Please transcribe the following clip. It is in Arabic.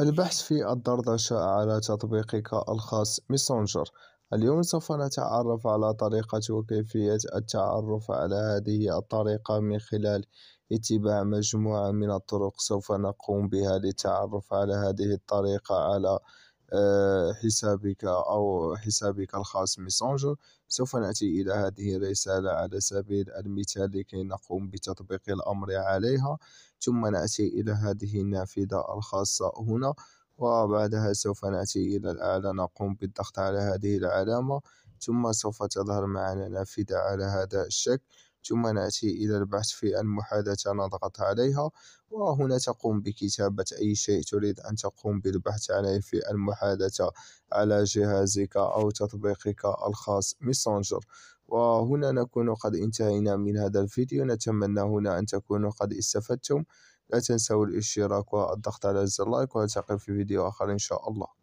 البحث في الدردشة على تطبيقك الخاص ميسنجر اليوم سوف نتعرف على طريقة وكيفية التعرف على هذه الطريقة من خلال اتباع مجموعة من الطرق سوف نقوم بها للتعرف على هذه الطريقة على آه، حسابك أو حسابك الخاص ميسنجر سوف نأتي إلى هذه الرسالة على سبيل المثال لكي نقوم بتطبيق الأمر عليها ثم نأتي إلى هذه النافذة الخاصة هنا وبعدها سوف نأتي إلى الأعلى نقوم بالضغط على هذه العلامة ثم سوف تظهر معنا نافذة على هذا الشكل ثم نأتي إلى البحث في المحادثة نضغط عليها وهنا تقوم بكتابة أي شيء تريد أن تقوم بالبحث عليه في المحادثة على جهازك أو تطبيقك الخاص ميسنجر وهنا نكون قد انتهينا من هذا الفيديو نتمنى هنا أن تكونوا قد استفدتم لا تنسوا الاشتراك والضغط على زر لايك ونلتقي في فيديو آخر إن شاء الله